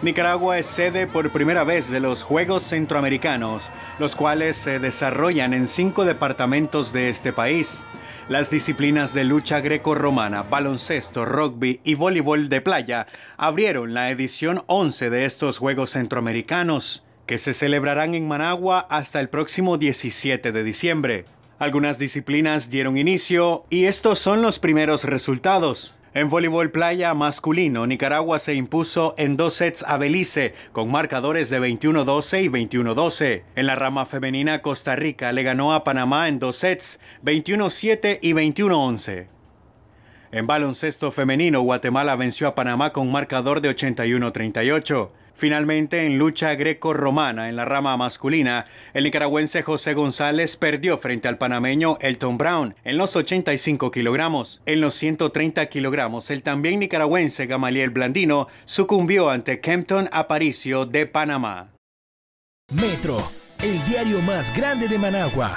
Nicaragua es sede por primera vez de los Juegos Centroamericanos, los cuales se desarrollan en cinco departamentos de este país. Las disciplinas de lucha greco-romana, baloncesto, rugby y voleibol de playa abrieron la edición 11 de estos Juegos Centroamericanos, que se celebrarán en Managua hasta el próximo 17 de diciembre. Algunas disciplinas dieron inicio y estos son los primeros resultados. En voleibol playa masculino, Nicaragua se impuso en dos sets a Belice con marcadores de 21-12 y 21-12. En la rama femenina, Costa Rica le ganó a Panamá en dos sets 21-7 y 21-11. En baloncesto femenino, Guatemala venció a Panamá con marcador de 81-38. Finalmente, en lucha greco-romana en la rama masculina, el nicaragüense José González perdió frente al panameño Elton Brown en los 85 kilogramos. En los 130 kilogramos, el también nicaragüense Gamaliel Blandino sucumbió ante Kempton Aparicio de Panamá. Metro, el diario más grande de Managua.